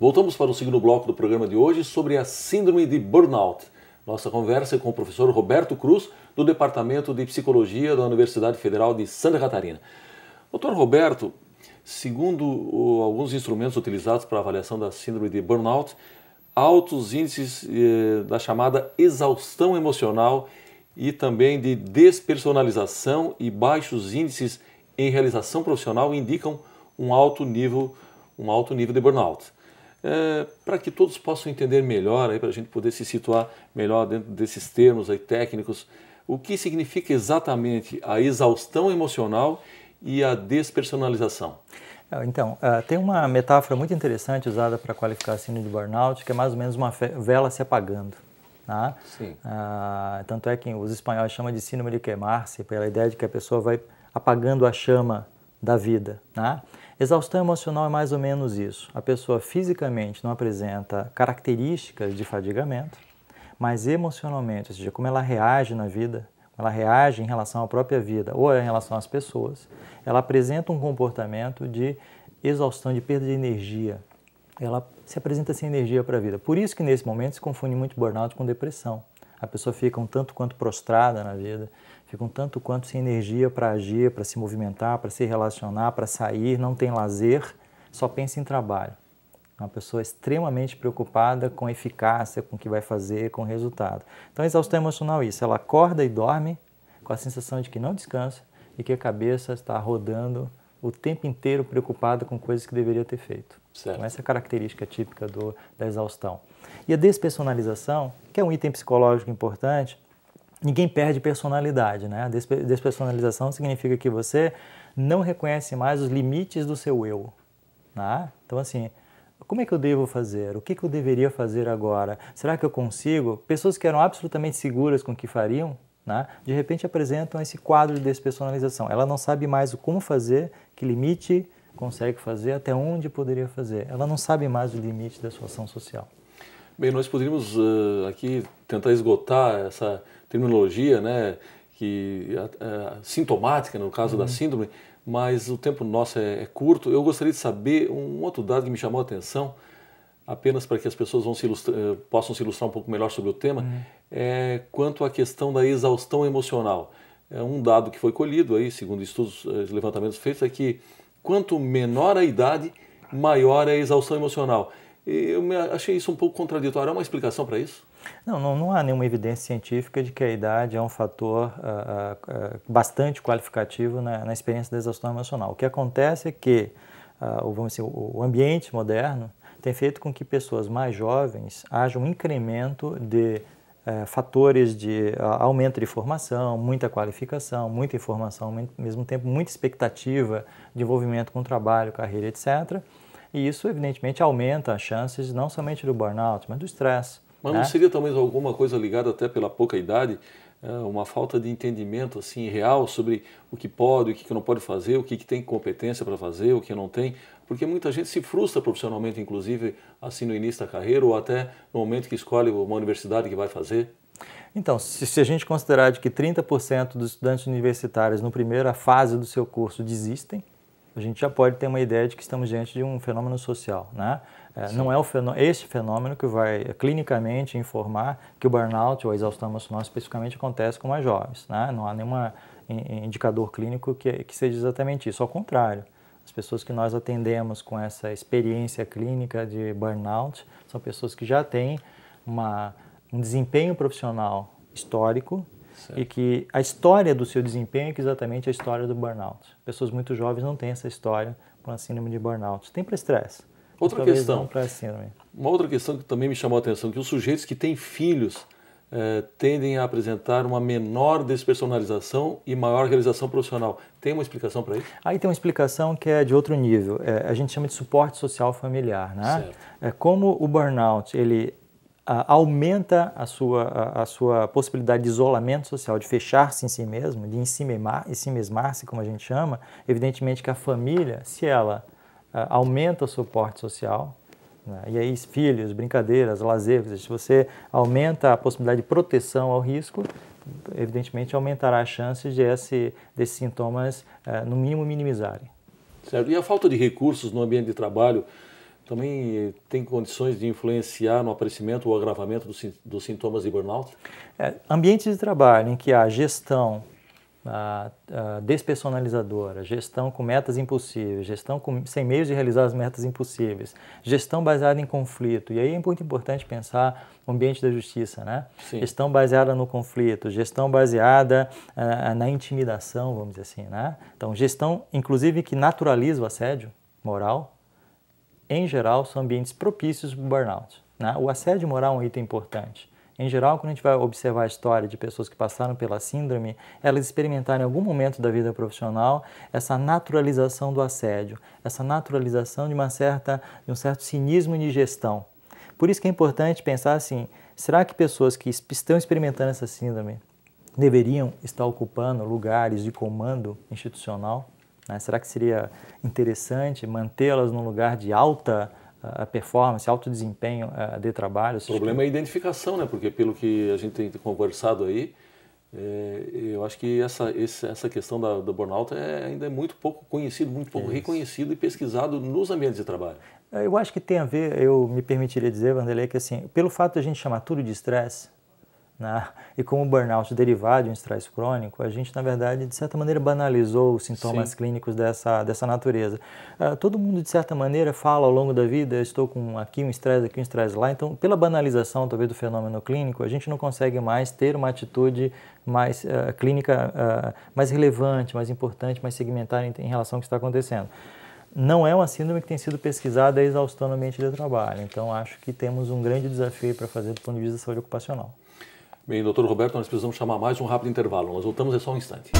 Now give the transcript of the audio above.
Voltamos para o segundo bloco do programa de hoje sobre a Síndrome de Burnout. Nossa conversa é com o professor Roberto Cruz, do Departamento de Psicologia da Universidade Federal de Santa Catarina. Doutor Roberto, segundo o, alguns instrumentos utilizados para avaliação da Síndrome de Burnout, altos índices eh, da chamada exaustão emocional e também de despersonalização e baixos índices em realização profissional indicam um alto nível, um alto nível de burnout é, para que todos possam entender melhor, para a gente poder se situar melhor dentro desses termos aí, técnicos, o que significa exatamente a exaustão emocional e a despersonalização? É, então, uh, tem uma metáfora muito interessante usada para qualificar síndrome de burnout, que é mais ou menos uma vela se apagando. Né? Sim. Uh, tanto é que os espanhóis chamam de síndrome de queimar-se, pela ideia de que a pessoa vai apagando a chama da vida. Né? Exaustão emocional é mais ou menos isso. A pessoa fisicamente não apresenta características de fadigamento, mas emocionalmente, ou seja, como ela reage na vida, ela reage em relação à própria vida ou em relação às pessoas, ela apresenta um comportamento de exaustão, de perda de energia. Ela se apresenta sem energia para a vida. Por isso que nesse momento se confunde muito burnout com depressão. A pessoa fica um tanto quanto prostrada na vida, ficam tanto quanto sem energia para agir, para se movimentar, para se relacionar, para sair, não tem lazer, só pensa em trabalho. É uma pessoa extremamente preocupada com eficácia, com o que vai fazer, com o resultado. Então, exaustão emocional é isso. Ela acorda e dorme com a sensação de que não descansa e que a cabeça está rodando o tempo inteiro preocupada com coisas que deveria ter feito. Certo. Então, essa é a característica típica do, da exaustão. E a despersonalização, que é um item psicológico importante, ninguém perde personalidade, né? A despersonalização significa que você não reconhece mais os limites do seu eu, né? Então assim, como é que eu devo fazer? O que, que eu deveria fazer agora? Será que eu consigo? Pessoas que eram absolutamente seguras com o que fariam, né? de repente apresentam esse quadro de despersonalização. Ela não sabe mais o como fazer, que limite consegue fazer, até onde poderia fazer. Ela não sabe mais o limite da sua ação social. Bem, nós poderíamos uh, aqui tentar esgotar essa terminologia, né, que uh, sintomática no caso uhum. da síndrome, mas o tempo nosso é, é, curto. Eu gostaria de saber um outro dado que me chamou a atenção, apenas para que as pessoas vão se ilustra, uh, possam se ilustrar um pouco melhor sobre o tema, uhum. é quanto à questão da exaustão emocional. É um dado que foi colhido aí, segundo estudos, eh, levantamentos feitos, é que quanto menor a idade, maior é a exaustão emocional eu achei isso um pouco contraditório. Há uma explicação para isso? Não, não, não, há nenhuma evidência científica de que a idade é um fator ah, ah, ah, bastante qualificativo na, na, experiência da exaustão emocional. O que acontece é que ah, o, vamos dizer, o ambiente moderno tem feito com que pessoas mais jovens haja um incremento de eh, fatores de aumento de formação, muita qualificação, muita informação, ao mesmo tempo muita expectativa de envolvimento com trabalho, carreira, etc e isso, evidentemente, aumenta as chances não somente do burnout, mas do estresse. Mas né? não seria talvez alguma coisa ligada até pela pouca idade, é, uma falta de entendimento assim real sobre o que pode, o que não pode fazer, o que tem competência para fazer, o que não tem, porque muita gente se frustra profissionalmente, inclusive assim no início da carreira ou até no momento que escolhe uma universidade que vai fazer. Então, se, se a gente considerar de que 30% dos estudantes universitários no primeira fase do seu curso desistem, a gente já pode ter uma ideia de que estamos diante de um fenômeno social, né? É, não é o fenômeno, esse fenômeno que vai clinicamente informar que o burnout ou a exaustão emocional especificamente acontece com mais jovens, né? Não há nenhum indicador clínico que, que seja exatamente isso, ao contrário. As pessoas que nós atendemos com essa experiência clínica de burnout são pessoas que já têm uma, um desempenho profissional histórico Certo. E que a história do seu desempenho é exatamente a história do burnout. Pessoas muito jovens não têm essa história com a síndrome de burnout. Tem para estresse. Outra questão. Uma outra questão que também me chamou a atenção, que os sujeitos que têm filhos eh, tendem a apresentar uma menor despersonalização e maior realização profissional. Tem uma explicação para isso? Aí tem uma explicação que é de outro nível. É, a gente chama de suporte social familiar, né? Certo. É como o burnout ele aumenta a sua, a, a, sua possibilidade de isolamento social, de fechar-se em si mesmo, de ensimesmar-se, como a gente chama. Evidentemente que a família, se ela aumenta o suporte social, né? e aí filhos, brincadeiras, lazer, se você aumenta a possibilidade de proteção ao risco, evidentemente aumentará a chance de esse, desses sintomas, eh, no mínimo, minimizarem. Certo. E a falta de recursos no ambiente de trabalho também eh, tem condições de influenciar no aparecimento ou agravamento dos, dos sintomas de burnout? É, ambientes de trabalho em que há gestão a, ah, a ah, despersonalizadora, gestão com metas impossíveis, gestão com, sem meios de realizar as metas impossíveis, gestão baseada em conflito. E aí é muito importante pensar o ambiente da justiça, né? Sim. Gestão baseada no conflito, gestão baseada a, ah, na intimidação, vamos dizer assim, né? Então, gestão, inclusive, que naturaliza o assédio moral, em geral, são ambientes propícios para o burnout. Né? O assédio moral é um item importante. Em geral, quando a gente vai observar a história de pessoas que passaram pela síndrome, elas experimentaram em algum momento da vida profissional essa naturalização do assédio, essa naturalização de uma certa de um certo cinismo de gestão. Por isso que é importante pensar assim, será que pessoas que estão experimentando essa síndrome deveriam estar ocupando lugares de comando institucional? Né? Será que seria interessante mantê-las num lugar de alta uh, performance, alto desempenho uh, de trabalho? O problema é a identificação, né? porque pelo que a gente tem conversado aí, é, eu acho que essa, essa questão da, do burnout é, ainda é muito pouco conhecido, muito pouco é Isso. reconhecido e pesquisado nos ambientes de trabalho. Eu acho que tem a ver, eu me permitiria dizer, Vanderlei, que assim, pelo fato de a gente chamar tudo de estresse, né? E como o burnout derivado de um estresse crônico, a gente, na verdade, de certa maneira banalizou os sintomas Sim. clínicos dessa, dessa natureza. Uh, todo mundo, de certa maneira, fala ao longo da vida, estou com aqui um estresse, aqui um estresse lá. Então, pela banalização, talvez, do fenômeno clínico, a gente não consegue mais ter uma atitude mais uh, clínica, uh, mais relevante, mais importante, mais segmentar em, em relação ao que está acontecendo não é uma síndrome que tem sido pesquisada exaustivamente de trabalho. Então, acho que temos um grande desafio para fazer do ponto de vista da saúde ocupacional. Bem, doutor Roberto, nós precisamos chamar mais um rápido intervalo. Nós voltamos em é só um instante.